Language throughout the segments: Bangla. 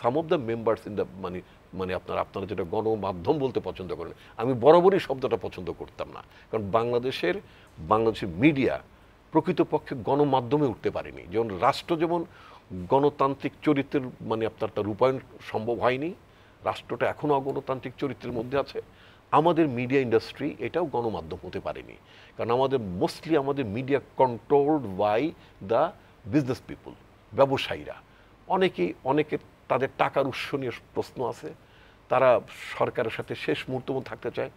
some of the members in the মানে মানে আপনার আপনারা যেটা গণমাধ্যম বলতে পছন্দ করেন আমি বরাবরই শব্দটা পছন্দ করতাম না কারণ বাংলাদেশের বাংলাদেশের মিডিয়া প্রকৃতপক্ষে গণমাধ্যমে উঠতে পারেনি যেমন রাষ্ট্র যেমন গণতান্ত্রিক চরিত্রের মানে আপনার তার রূপায়ণ সম্ভব হয়নি রাষ্ট্রটা এখনও অগণতান্ত্রিক চরিত্রের মধ্যে আছে আমাদের মিডিয়া ইন্ডাস্ট্রি এটাও গণমাধ্যম হতে পারেনি কারণ আমাদের মোস্টলি আমাদের media controlled by the business people ব্যবসায়ীরা অনেকেই অনেকের তাদের টাকার উৎস নিয়ে প্রশ্ন আছে তারা সরকারের সাথে শেষ মুহূর্ত থাকতে চায়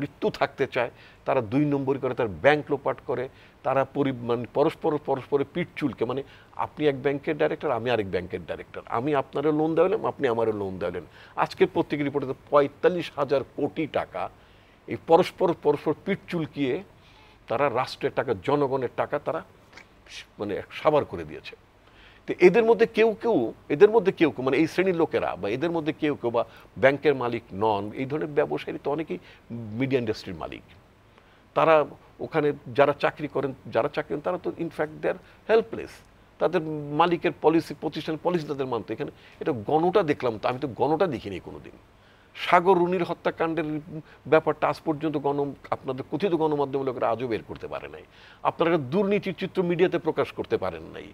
মৃত্যু থাকতে চায় তারা দুই নম্বরই করে তার ব্যাংক লোপাট করে তারা পরি মানে পরস্পর পরস্পরের পিঠ চুলকে মানে আপনি এক ব্যাংকের ডাইরেক্টর আমি আরেক ব্যাংকের ডাইরেক্টর আমি আপনারও লোন দেওয়ালাম আপনি আমারও লোন দেওয়ালেন আজকের প্রত্যেকের রিপোর্টে পঁয়তাল্লিশ হাজার কোটি টাকা এই পরস্পর পরস্পর পিঠ চুলকিয়ে তারা রাষ্ট্রের টাকা জনগণের টাকা তারা মানে সাবার করে দিয়েছে তো এদের মধ্যে কেউ কেউ এদের মধ্যে কেউ কেউ মানে এই শ্রেণীর লোকেরা বা এদের মধ্যে কেউ কেউ বা ব্যাংকের মালিক নন এই ধরনের ব্যবসায়ী তো অনেকেই মিডিয়া ইন্ডাস্ট্রির মালিক তারা ওখানে যারা চাকরি করেন যারা চাকরি করেন তারা তো ইনফ্যাক্ট দেয়ার হেল্পলেস তাদের মালিকের পলিসি প্রতিষ্ঠানের পলিসি তাদের মানতে এখানে এটা গণটা দেখলাম তো আমি তো গণটা দেখিনি কোনো দিন সাগর রুনির হত্যাকাণ্ডের ব্যাপারটা আজ পর্যন্ত গণ আপনাদের কথিত গণমাধ্যম লোকেরা আজও বের করতে পারে নাই আপনারা দুর্নীতির চিত্র মিডিয়াতে প্রকাশ করতে পারেন নাই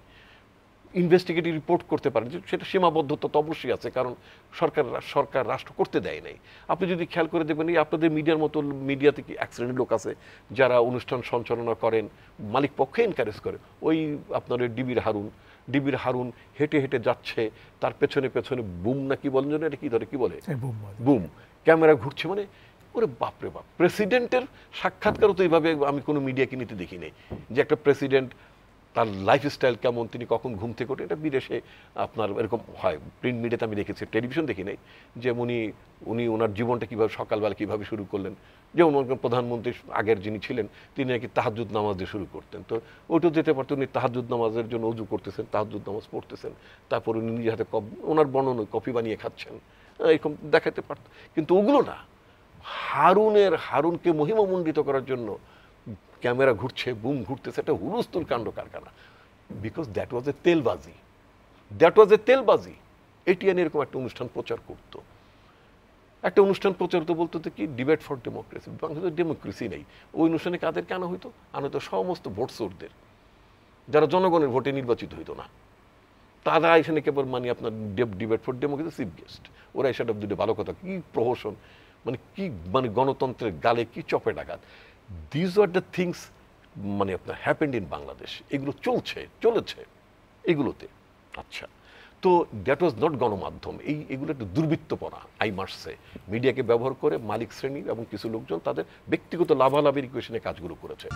ইনভেস্টিগেটিভ রিপোর্ট করতে পারেন সেটা সীমাবদ্ধতা তো অবশ্যই আছে কারণ সরকার সরকার রাষ্ট্র করতে দেয় নাই আপনি যদি খেয়াল করে দেখবেন এই আপনাদের মিডিয়ার মতো মিডিয়াতে কি অ্যাক্সিডেন্ট লোক আছে যারা অনুষ্ঠান সঞ্চালনা করেন মালিক পক্ষে এনকারেজ করে ওই আপনার ডিবির হারুন ডিবির হারুন হেঁটে হেঁটে যাচ্ছে তার পেছনে পেছনে বুম না কি বলেন এটা কি ধরে কি হ্যাঁ, বলে বুম ক্যামেরা ঘুরছে মানে ওরে বাপরে বাপ প্রেসিডেন্টের সাক্ষাৎকারও তো এইভাবে আমি কোনো মিডিয়াকে নিতে দেখি নেই যে একটা প্রেসিডেন্ট তার লাইফস্টাইল কেমন তিনি কখন ঘুম থেকে ওঠে এটা বিদেশে আপনার এরকম হয় প্রিন্ট মিডিয়াতে আমি দেখেছি টেলিভিশন দেখি নাই যে উনি উনি ওনার জীবনটা কীভাবে সকালবেলা কীভাবে শুরু করলেন যেমন প্রধানমন্ত্রী আগের যিনি ছিলেন তিনি নাকি তাহাজুদ নামাজ দিয়ে শুরু করতেন তো ওইটা যেতে পারতো উনি তাহাজুদ নামাজের জন্য উজু করতেছেন তাহাজুদ নামাজ পড়তেছেন তারপর উনি নিজের হাতে কপ ওনার বর্ণন কফি বানিয়ে খাচ্ছেন হ্যাঁ, এরকম দেখাতে পারত কিন্তু ওগুলো না হারুনের হারুনকে মহিমামণ্ডিত করার জন্য ক্যামেরা ঘুরছে বুম ঘুরতেছে একটা হুলস্থুল কাণ্ড কারখানা বিকজ দ্যাট ওয়াজ এ তেলবাজি দ্যাট ওয়াজ এ তেলবাজি এটিএন এরকম একটা অনুষ্ঠান প্রচার করত একটা অনুষ্ঠান প্রচার তো বলতো কি ডিবেট ফর ডেমোক্রেসি বাংলাদেশের ডেমোক্রেসি নেই ওই অনুষ্ঠানে কাদের কেন হইতো আনা হতো সমস্ত ভোট সোরদের যারা জনগণের ভোটে নির্বাচিত হইতো না তারা এখানে কেবল মানে আপনার debate for democracy chief guest ওরা এসে ভালো কথা কী প্রহসন মানে কি মানে গণতন্ত্রের গালে কি চপে ডাকাত দিজ আর দ্য থিংস মানে আপনার হ্যাপেন্ড ইন বাংলাদেশ এগুলো চলছে চলেছে এগুলোতে আচ্ছা তো দ্যাট ওয়াজ নট গণমাধ্যম এই এগুলো একটা দুর্বৃত্তপনা আই মার্সে মিডিয়াকে ব্যবহার করে মালিক শ্রেণী এবং কিছু লোকজন তাদের ব্যক্তিগত লাভালাভের ইকুয়েশনে কাজগুলো করেছে